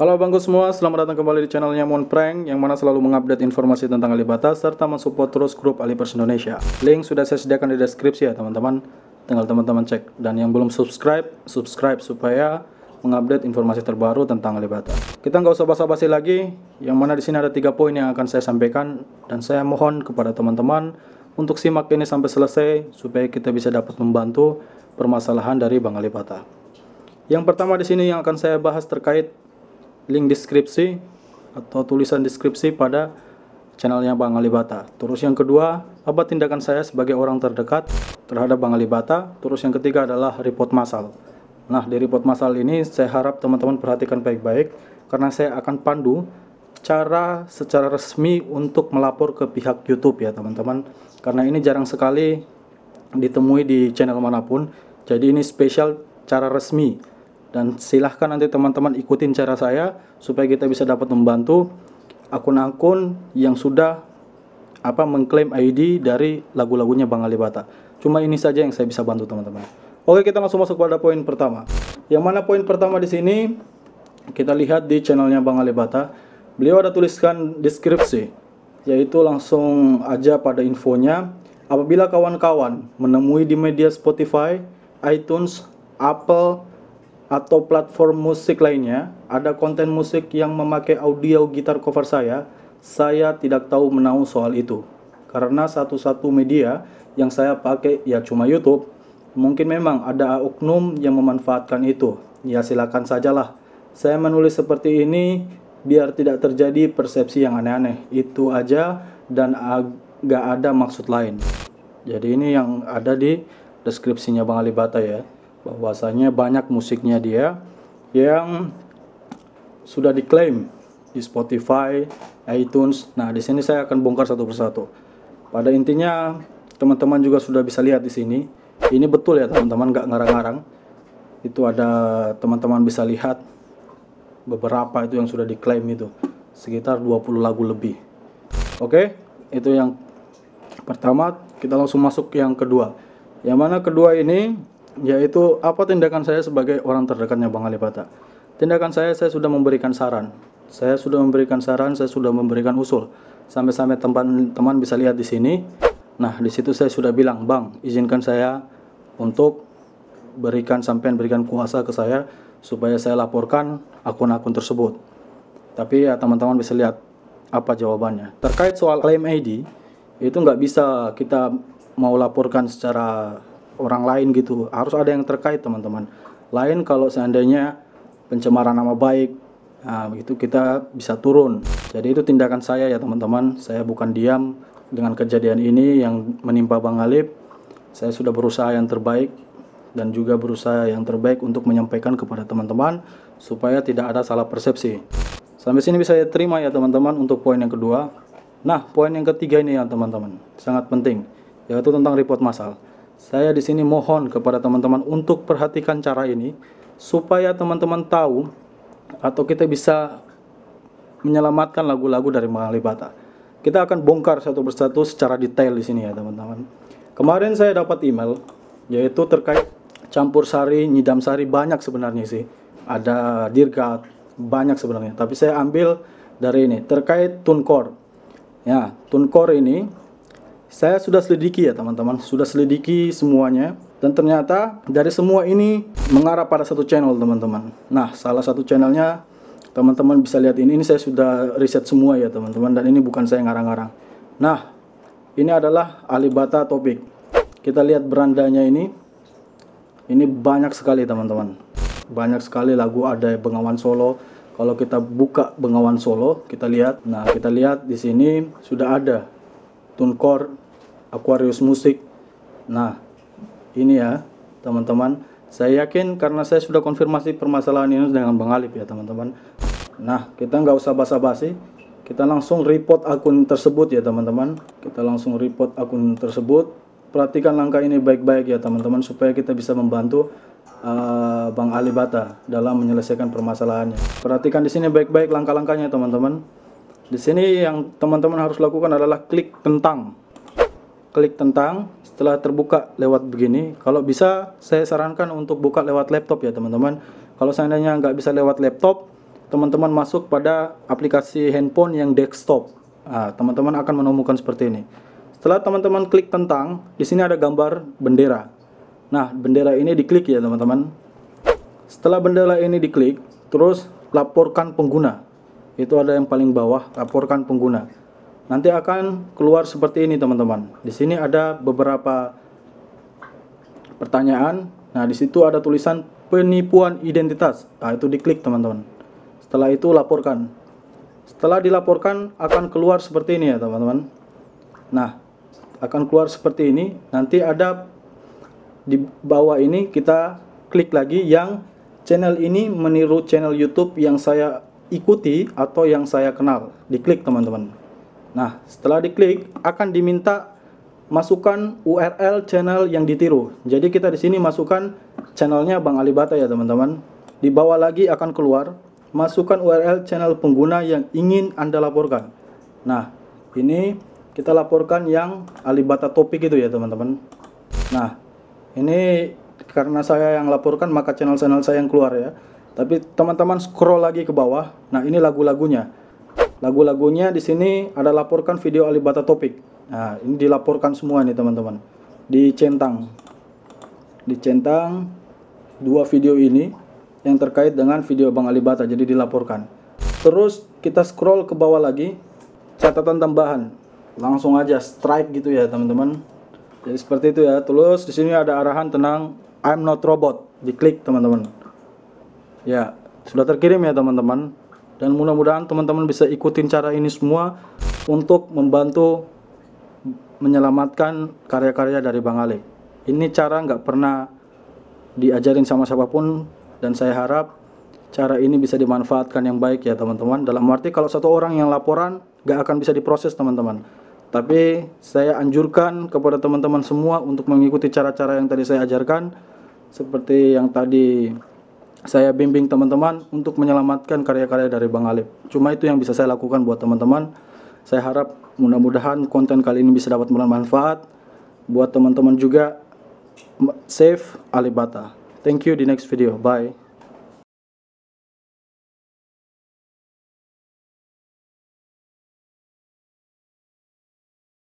Halo bangku semua, selamat datang kembali di channelnya Mon Prank yang mana selalu mengupdate informasi tentang Alibata serta mensupport terus grup Alipers Indonesia. Link sudah saya sediakan di deskripsi ya teman-teman, tinggal teman-teman cek. Dan yang belum subscribe, subscribe supaya mengupdate informasi terbaru tentang Alibata. Kita nggak usah basa-basi lagi, yang mana di sini ada tiga poin yang akan saya sampaikan dan saya mohon kepada teman-teman untuk simak ini sampai selesai supaya kita bisa dapat membantu permasalahan dari Bang Alibata. Yang pertama di sini yang akan saya bahas terkait link deskripsi atau tulisan deskripsi pada channelnya Bang Ali Bata. Terus yang kedua, apa tindakan saya sebagai orang terdekat terhadap Bang Ali Bata. Terus yang ketiga adalah report masal. Nah, di report masal ini saya harap teman-teman perhatikan baik-baik karena saya akan pandu cara secara resmi untuk melapor ke pihak YouTube ya, teman-teman. Karena ini jarang sekali ditemui di channel manapun. Jadi ini spesial cara resmi dan silahkan nanti teman-teman ikutin cara saya supaya kita bisa dapat membantu akun-akun yang sudah apa mengklaim ID dari lagu-lagunya Bang Ali Bata. Cuma ini saja yang saya bisa bantu teman-teman. Oke, kita langsung masuk pada poin pertama. Yang mana poin pertama di sini kita lihat di channelnya Bang Ali Bata. Beliau ada tuliskan deskripsi, yaitu langsung aja pada infonya. Apabila kawan-kawan menemui di media Spotify, iTunes, Apple, atau platform musik lainnya ada konten musik yang memakai audio gitar cover saya, saya tidak tahu menahu soal itu. Karena satu-satu media yang saya pakai ya cuma YouTube. Mungkin memang ada oknum yang memanfaatkan itu. Ya silakan sajalah. Saya menulis seperti ini biar tidak terjadi persepsi yang aneh-aneh. Itu aja dan agak ada maksud lain. Jadi ini yang ada di deskripsinya Bang Alibata ya bahwasanya banyak musiknya dia yang sudah diklaim di Spotify, iTunes. Nah, di sini saya akan bongkar satu persatu. Pada intinya, teman-teman juga sudah bisa lihat di sini. Ini betul ya, teman-teman, nggak ngarang-ngarang. Itu ada teman-teman bisa lihat beberapa itu yang sudah diklaim itu. Sekitar 20 lagu lebih. Oke, itu yang pertama. Kita langsung masuk yang kedua. Yang mana kedua ini yaitu apa tindakan saya sebagai orang terdekatnya Bang Ali Batak. Tindakan saya, saya sudah memberikan saran. Saya sudah memberikan saran, saya sudah memberikan usul. Sampai-sampai teman-teman bisa lihat di sini. Nah, di situ saya sudah bilang, Bang, izinkan saya untuk berikan sampean berikan kuasa ke saya supaya saya laporkan akun-akun tersebut. Tapi ya teman-teman bisa lihat apa jawabannya. Terkait soal claim ID, itu nggak bisa kita mau laporkan secara orang lain gitu harus ada yang terkait teman-teman lain kalau seandainya pencemaran nama baik nah, itu kita bisa turun jadi itu tindakan saya ya teman-teman saya bukan diam dengan kejadian ini yang menimpa Bang Alip saya sudah berusaha yang terbaik dan juga berusaha yang terbaik untuk menyampaikan kepada teman-teman supaya tidak ada salah persepsi. Sampai sini bisa saya terima ya teman-teman untuk poin yang kedua. Nah, poin yang ketiga ini ya teman-teman, sangat penting, yaitu tentang report massal. Saya di sini mohon kepada teman-teman untuk perhatikan cara ini supaya teman-teman tahu atau kita bisa menyelamatkan lagu-lagu dari Mahalibata. Kita akan bongkar satu persatu secara detail di sini ya teman-teman. Kemarin saya dapat email yaitu terkait campur sari, nyidam sari banyak sebenarnya sih. Ada dirga banyak sebenarnya, tapi saya ambil dari ini terkait tunkor. Ya, tunkor ini saya sudah selidiki ya teman-teman, sudah selidiki semuanya dan ternyata dari semua ini mengarah pada satu channel teman-teman. Nah, salah satu channelnya teman-teman bisa lihat ini, ini saya sudah riset semua ya teman-teman dan ini bukan saya ngarang-ngarang. Nah, ini adalah Alibata Topik. Kita lihat berandanya ini. Ini banyak sekali teman-teman. Banyak sekali lagu ada Bengawan Solo, kalau kita buka Bengawan Solo, kita lihat. Nah, kita lihat di sini sudah ada tunkor Aquarius Musik. Nah, ini ya, teman-teman. Saya yakin karena saya sudah konfirmasi permasalahan ini dengan Bang Alif ya, teman-teman. Nah, kita nggak usah basa-basi. Kita langsung report akun tersebut ya, teman-teman. Kita langsung report akun tersebut. Perhatikan langkah ini baik-baik ya, teman-teman, supaya kita bisa membantu uh, Bang Ali Bata dalam menyelesaikan permasalahannya. Perhatikan di sini baik-baik langkah-langkahnya, teman-teman. Di sini yang teman-teman harus lakukan adalah klik tentang klik tentang setelah terbuka lewat begini kalau bisa saya sarankan untuk buka lewat laptop ya teman-teman kalau seandainya nggak bisa lewat laptop teman-teman masuk pada aplikasi handphone yang desktop ah, teman-teman nah, akan menemukan seperti ini setelah teman-teman klik tentang di sini ada gambar bendera nah bendera ini diklik ya teman-teman setelah bendera ini diklik terus laporkan pengguna itu ada yang paling bawah laporkan pengguna nanti akan keluar seperti ini teman-teman. Di sini ada beberapa pertanyaan. Nah, di situ ada tulisan penipuan identitas. Nah, itu diklik teman-teman. Setelah itu laporkan. Setelah dilaporkan akan keluar seperti ini ya teman-teman. Nah, akan keluar seperti ini. Nanti ada di bawah ini kita klik lagi yang channel ini meniru channel YouTube yang saya ikuti atau yang saya kenal. Diklik teman-teman. Nah, setelah diklik akan diminta masukkan URL channel yang ditiru. Jadi kita di sini masukkan channelnya Bang Alibata ya teman-teman. Di bawah lagi akan keluar masukkan URL channel pengguna yang ingin Anda laporkan. Nah, ini kita laporkan yang Alibata Topik itu ya teman-teman. Nah, ini karena saya yang laporkan maka channel-channel saya yang keluar ya. Tapi teman-teman scroll lagi ke bawah. Nah, ini lagu-lagunya. Lagu-lagunya di sini ada laporkan video Alibata Topik. Nah, ini dilaporkan semua nih teman-teman. Di centang. Di centang dua video ini yang terkait dengan video Bang Alibata jadi dilaporkan. Terus kita scroll ke bawah lagi catatan tambahan. Langsung aja strike gitu ya teman-teman. Jadi seperti itu ya. Terus di sini ada arahan tenang I'm not robot. Diklik teman-teman. Ya, sudah terkirim ya teman-teman dan mudah-mudahan teman-teman bisa ikutin cara ini semua untuk membantu menyelamatkan karya-karya dari Bang Ale. Ini cara nggak pernah diajarin sama siapapun dan saya harap cara ini bisa dimanfaatkan yang baik ya teman-teman. Dalam arti kalau satu orang yang laporan nggak akan bisa diproses teman-teman. Tapi saya anjurkan kepada teman-teman semua untuk mengikuti cara-cara yang tadi saya ajarkan seperti yang tadi saya bimbing teman-teman untuk menyelamatkan karya-karya dari Bang Alip. Cuma itu yang bisa saya lakukan buat teman-teman. Saya harap mudah-mudahan konten kali ini bisa dapat bermanfaat buat teman-teman juga. Save Alibata. Thank you di next video. Bye.